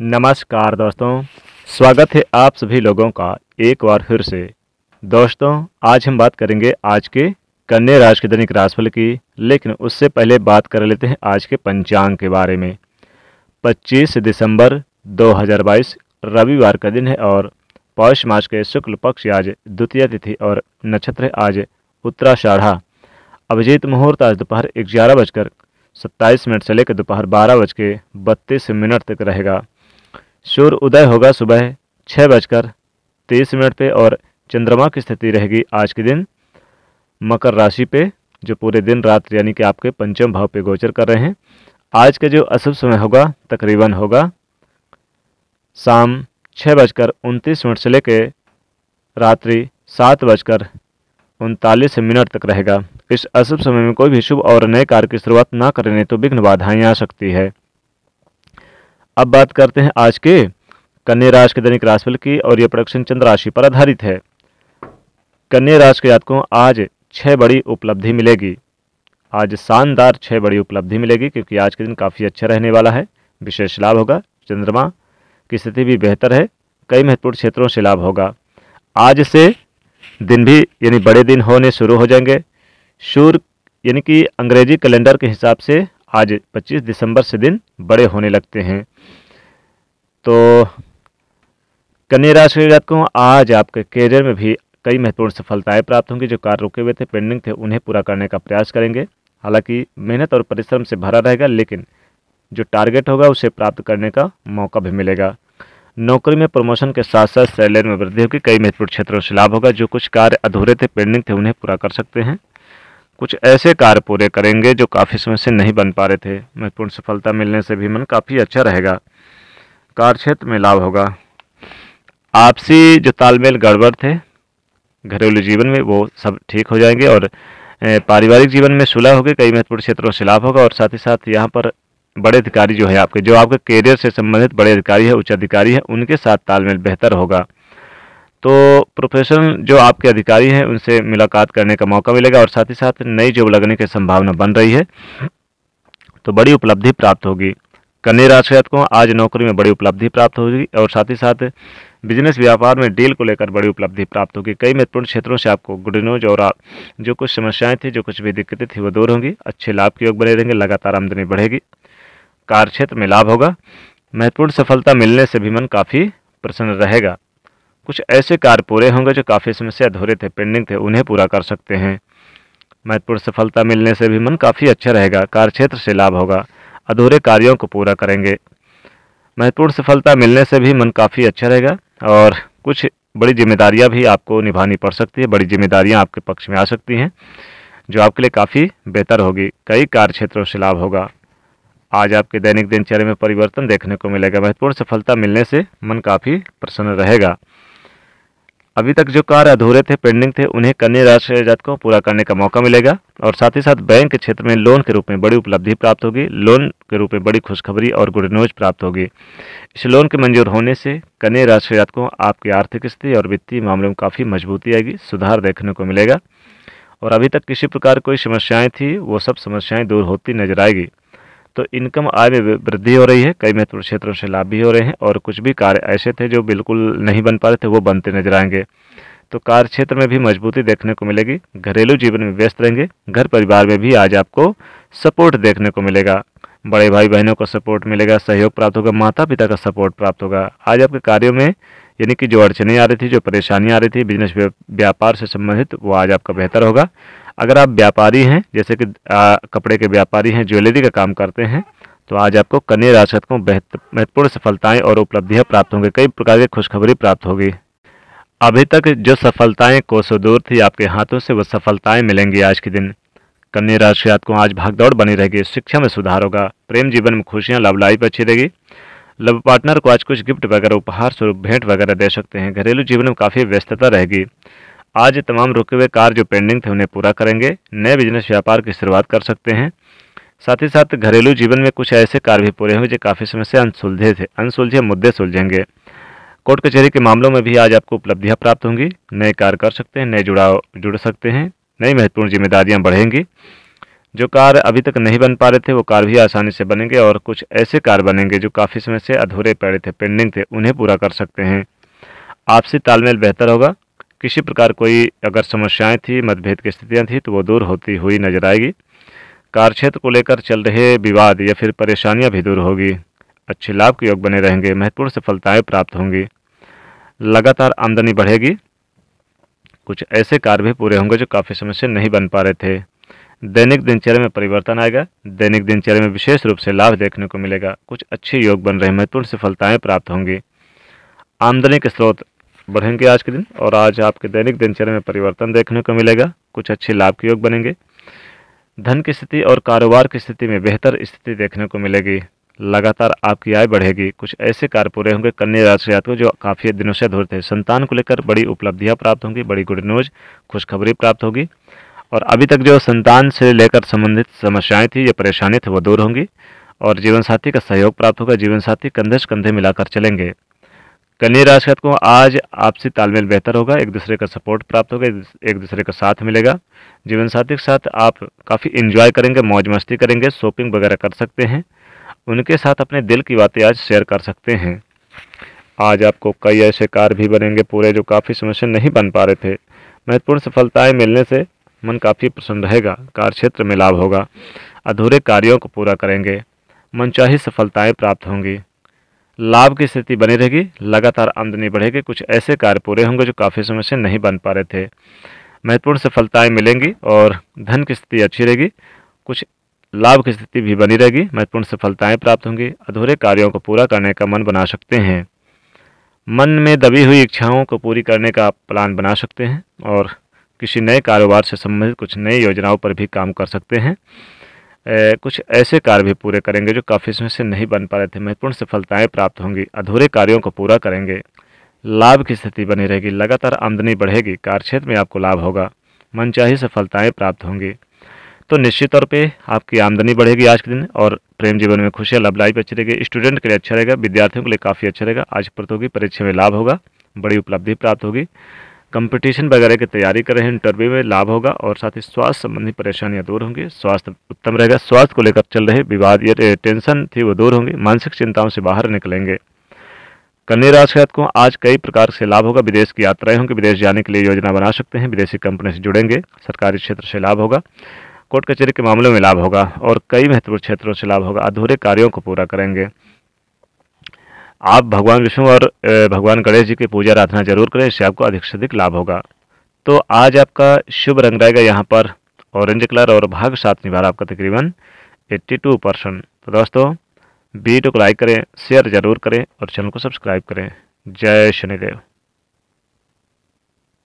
नमस्कार दोस्तों स्वागत है आप सभी लोगों का एक बार फिर से दोस्तों आज हम बात करेंगे आज के कन्या राशि के दैनिक राशिफल की लेकिन उससे पहले बात कर लेते हैं आज के पंचांग के बारे में 25 दिसंबर 2022 रविवार का दिन है और पौष मास के शुक्ल पक्ष आज द्वितीय तिथि और नक्षत्र आज उत्तराषाढ़ा अभिजीत मुहूर्त आज दोपहर ग्यारह बजकर सत्ताईस मिनट से लेकर दोपहर बारह बज के बत्तीस मिनट तक रहेगा सूर्य उदय होगा सुबह छः बजकर तीस मिनट पे और चंद्रमा की स्थिति रहेगी आज के दिन मकर राशि पे जो पूरे दिन रात यानी कि आपके पंचम भाव पे गोचर कर रहे हैं आज का जो अशुभ समय होगा तकरीबन होगा शाम छः बजकर उनतीस मिनट से लेकर रात्रि सात बजकर उनतालीस मिनट तक रहेगा इस अशुभ समय में कोई भी शुभ और नए कार्य की शुरुआत ना करने तो विघ्न बाधाएँ आ सकती है अब बात करते हैं आज के कन्या राशि के दैनिक राशिफल की और यह प्रोडक्शन चंद्र राशि पर आधारित है कन्या राशि के जातकों आज छः बड़ी उपलब्धि मिलेगी आज शानदार छः बड़ी उपलब्धि मिलेगी क्योंकि आज के दिन काफ़ी अच्छा रहने वाला है विशेष लाभ होगा चंद्रमा की स्थिति भी बेहतर है कई महत्वपूर्ण क्षेत्रों से लाभ होगा आज से दिन भी यानी बड़े दिन होने शुरू हो जाएंगे सूर्य यानी कि अंग्रेजी कैलेंडर के हिसाब से आज 25 दिसंबर से दिन बड़े होने लगते हैं तो कन्या राशि के जातकों आज आपके करियर में भी कई महत्वपूर्ण सफलताएं प्राप्त होंगी जो कार्य रुके हुए थे पेंडिंग थे उन्हें पूरा करने का प्रयास करेंगे हालांकि मेहनत और परिश्रम से भरा रहेगा लेकिन जो टारगेट होगा उसे प्राप्त करने का मौका भी मिलेगा नौकरी में प्रमोशन के साथ साथ सैलरी में वृद्धि होगी कई महत्वपूर्ण क्षेत्रों से लाभ होगा जो कुछ कार्य अधूरे थे पेंडिंग थे उन्हें पूरा कर सकते हैं कुछ ऐसे कार्य पूरे करेंगे जो काफ़ी समय से नहीं बन पा रहे थे महत्वपूर्ण सफलता मिलने से भी मन काफ़ी अच्छा रहेगा कार्य क्षेत्र में लाभ होगा आपसी जो तालमेल गड़बड़ थे घरेलू जीवन में वो सब ठीक हो जाएंगे और पारिवारिक जीवन में सुलह होगी कई महत्वपूर्ण क्षेत्रों से लाभ होगा और साथ ही साथ यहाँ पर बड़े अधिकारी जो है आपके जो आपके कैरियर से संबंधित बड़े अधिकारी है उच्च अधिकारी है उनके साथ तालमेल बेहतर होगा तो प्रोफेशनल जो आपके अधिकारी हैं उनसे मुलाकात करने का मौका मिलेगा और साथ ही साथ नई जॉब लगने की संभावना बन रही है तो बड़ी उपलब्धि प्राप्त होगी कन्या राशि को आज नौकरी में बड़ी उपलब्धि प्राप्त होगी और साथ ही साथ बिजनेस व्यापार में डील को लेकर बड़ी उपलब्धि प्राप्त होगी कई महत्वपूर्ण क्षेत्रों से आपको गुड न्यूज और जो कुछ समस्याएं थी जो कुछ भी दिक्कतें थी वो दूर होंगी अच्छे लाभ के योग बने रहेंगे लगातार आमदनी बढ़ेगी कार्य क्षेत्र में लाभ होगा महत्वपूर्ण सफलता मिलने से भी मन काफ़ी प्रसन्न रहेगा कुछ ऐसे कार्य पूरे होंगे जो काफ़ी समय से अधूरे थे पेंडिंग थे उन्हें पूरा कर सकते हैं महत्वपूर्ण सफलता मिलने से भी मन काफ़ी अच्छा रहेगा कार्यक्षेत्र से लाभ होगा अधूरे कार्यों को पूरा करेंगे महत्वपूर्ण सफलता मिलने से भी मन काफ़ी अच्छा रहेगा और कुछ बड़ी जिम्मेदारियां भी आपको निभानी पड़ सकती है बड़ी जिम्मेदारियां आपके पक्ष में आ सकती हैं जो आपके लिए काफ़ी बेहतर होगी कई कार्य क्षेत्रों से लाभ होगा आज आपके दैनिक दिनचर्या में परिवर्तन देखने को मिलेगा महत्वपूर्ण सफलता मिलने से मन काफ़ी प्रसन्न रहेगा अभी तक जो कार्य अधूरे थे पेंडिंग थे उन्हें कन्या राशि रजत को पूरा करने का मौका मिलेगा और साथ ही साथ बैंक के क्षेत्र में लोन के रूप में बड़ी उपलब्धि प्राप्त होगी लोन के रूप में बड़ी खुशखबरी और गुड न्यूज प्राप्त होगी इस लोन के मंजूर होने से कन्या राशि रजत को आपकी आर्थिक स्थिति और वित्तीय मामलों में काफ़ी मजबूती आएगी सुधार देखने को मिलेगा और अभी तक किसी प्रकार कोई समस्याएँ थी वो सब समस्याएँ दूर होती नजर आएगी तो इनकम आय में वृद्धि हो रही है कई महत्वपूर्ण क्षेत्रों से लाभ भी हो रहे हैं और कुछ भी कार्य ऐसे थे जो बिल्कुल नहीं बन पा रहे थे वो बनते नजर आएंगे तो कार्य क्षेत्र में भी मजबूती देखने को मिलेगी घरेलू जीवन में व्यस्त रहेंगे घर परिवार में भी आज आपको सपोर्ट देखने को मिलेगा बड़े भाई बहनों का सपोर्ट मिलेगा सहयोग प्राप्त होगा माता पिता का सपोर्ट प्राप्त होगा आज आपके कार्यों में यानी कि जो अड़चनें आ रही थी जो परेशानियाँ आ रही थी बिजनेस व्यापार से संबंधित वो आज आपका बेहतर होगा अगर आप व्यापारी हैं जैसे कि आ, कपड़े के व्यापारी हैं ज्वेलरी का काम करते हैं तो आज आपको कन्या राशि को महत्वपूर्ण सफलताएं और उपलब्धियां प्राप्त होंगी कई प्रकार की खुशखबरी प्राप्त होगी अभी तक जो सफलताएं कोसों दूर थी आपके हाथों से वो सफलताएं मिलेंगी आज के दिन कन्या राशि आपको आज भागदौड़ बनी रहेगी शिक्षा में सुधार होगा प्रेम जीवन में खुशियाँ लव लाइफ अच्छी रहेगी लव पार्टनर को आज कुछ गिफ्ट वगैरह उपहार स्वरूप भेंट वगैरह दे सकते हैं घरेलू जीवन में काफ़ी व्यस्तता रहेगी आज तमाम रुके हुए कार्य जो पेंडिंग थे उन्हें पूरा करेंगे नए बिजनेस व्यापार की शुरुआत कर सकते हैं साथ ही साथ घरेलू जीवन में कुछ ऐसे कार्य भी पूरे हुए जो काफ़ी समय से अनसुलझे थे अनसुलझे मुद्दे सुलझेंगे कोर्ट कचहरी के मामलों में भी आज आपको उपलब्धियाँ प्राप्त होंगी नए कार्य कर सकते हैं नए जुड़ाव जुड़ सकते हैं नई महत्वपूर्ण जिम्मेदारियाँ बढ़ेंगी जो कार अभी तक नहीं बन पा रहे थे वो कार भी आसानी से बनेंगे और कुछ ऐसे कार बनेंगे जो काफ़ी समय से अधूरे पड़े थे पेंडिंग थे उन्हें पूरा कर सकते हैं आपसी तालमेल बेहतर होगा किसी प्रकार कोई अगर समस्याएं थी मतभेद की स्थितियां थी तो वो दूर होती हुई नजर आएगी कार्यक्षेत्र को लेकर चल रहे विवाद या फिर परेशानियां भी दूर होगी अच्छे लाभ के योग बने रहेंगे महत्वपूर्ण सफलताएं प्राप्त होंगी लगातार आमदनी बढ़ेगी कुछ ऐसे कार्य भी पूरे होंगे जो काफ़ी समय से नहीं बन पा रहे थे दैनिक दिनचर्या में परिवर्तन आएगा दैनिक दिनचर्या में विशेष रूप से लाभ देखने को मिलेगा कुछ अच्छे योग बन रहे महत्वपूर्ण सफलताएँ प्राप्त होंगी आमदनी के स्रोत बढ़ेंगे आज के दिन और आज आपके दैनिक दिनचर्या में परिवर्तन देखने को मिलेगा कुछ अच्छे लाभ के योग बनेंगे धन की स्थिति और कारोबार की स्थिति में बेहतर स्थिति देखने को मिलेगी लगातार आपकी आय बढ़ेगी कुछ ऐसे कार्य पूरे होंगे कन्या राशि को जो काफ़ी दिनों से अधूरे थे संतान को लेकर बड़ी उपलब्धियां प्राप्त होंगी बड़ी गुड न्यूज खुशखबरी प्राप्त होगी और अभी तक जो संतान से लेकर संबंधित समस्याएं थी या परेशानी थी वो दूर होंगी और जीवन साथी का सहयोग प्राप्त होगा जीवन साथी कंधे से कंधे मिलाकर चलेंगे कन्या राशि को आज आपसी तालमेल बेहतर होगा एक दूसरे का सपोर्ट प्राप्त होगा एक दूसरे का साथ मिलेगा जीवन साथी के साथ आप काफ़ी इन्जॉय करेंगे मौज मस्ती करेंगे शॉपिंग वगैरह कर सकते हैं उनके साथ अपने दिल की बातें आज शेयर कर सकते हैं आज आपको कई ऐसे कार्य भी बनेंगे पूरे जो काफ़ी समय से नहीं बन पा रहे थे महत्वपूर्ण सफलताएँ मिलने से मन काफ़ी प्रसन्न रहेगा कार्य क्षेत्र में लाभ होगा अधूरे कार्यों को पूरा करेंगे मनचाही सफलताएँ प्राप्त होंगी लाभ की स्थिति बनी रहेगी लगातार आमदनी बढ़ेगी कुछ ऐसे कार्य पूरे होंगे जो काफ़ी समय से नहीं बन पा रहे थे महत्वपूर्ण सफलताएं मिलेंगी और धन की स्थिति अच्छी रहेगी कुछ लाभ की स्थिति भी बनी रहेगी महत्वपूर्ण सफलताएं प्राप्त होंगी अधूरे कार्यों को पूरा करने का मन बना सकते हैं मन में दबी हुई इच्छाओं को पूरी करने का प्लान बना सकते हैं और किसी नए कारोबार से संबंधित कुछ नई योजनाओं पर भी काम कर सकते हैं कुछ ऐसे कार्य भी पूरे करेंगे जो काफ़ी समय से नहीं बन पा रहे थे महत्वपूर्ण सफलताएं प्राप्त होंगी अधूरे कार्यों को पूरा करेंगे लाभ की स्थिति बनी रहेगी लगातार आमदनी बढ़ेगी कार्यक्षेत्र में आपको लाभ होगा मनचाही सफलताएं प्राप्त होंगी तो निश्चित तौर पे आपकी आमदनी बढ़ेगी आज के दिन और प्रेम जीवन में खुशियाँ लव लाइफ अच्छी रहेगी स्टूडेंट के लिए अच्छा रहेगा विद्यार्थियों के लिए काफ़ी अच्छा रहेगा आज प्रतियोगी परीक्षा में लाभ होगा बड़ी उपलब्धि प्राप्त होगी कंपटीशन वगैरह की तैयारी कर रहे हैं इंटरव्यू में लाभ होगा और साथ ही स्वास्थ्य संबंधी परेशानियां दूर होंगी स्वास्थ्य उत्तम रहेगा स्वास्थ्य को लेकर चल रहे विवाद ये टेंशन थी वो दूर होंगी मानसिक चिंताओं से बाहर निकलेंगे कन्या राशि को आज कई प्रकार से लाभ होगा विदेश की यात्राएं होंगी विदेश जाने के लिए योजना बना सकते हैं विदेशी कंपनी से जुड़ेंगे सरकारी क्षेत्र से लाभ होगा कोर्ट कचहरी के मामलों में लाभ होगा और कई महत्वपूर्ण क्षेत्रों से लाभ होगा अधूरे कार्यों को पूरा करेंगे आप भगवान विष्णु और भगवान गणेश जी की पूजा आराधना जरूर करें इससे आपको अधिक से अधिक लाभ होगा तो आज आपका शुभ रंग रहेगा यहाँ पर ऑरेंज कलर और भाग सात निभा आपका तकरीबन 82 परसेंट तो दोस्तों वीडियो को लाइक करें शेयर ज़रूर करें और चैनल को सब्सक्राइब करें जय शनिदेव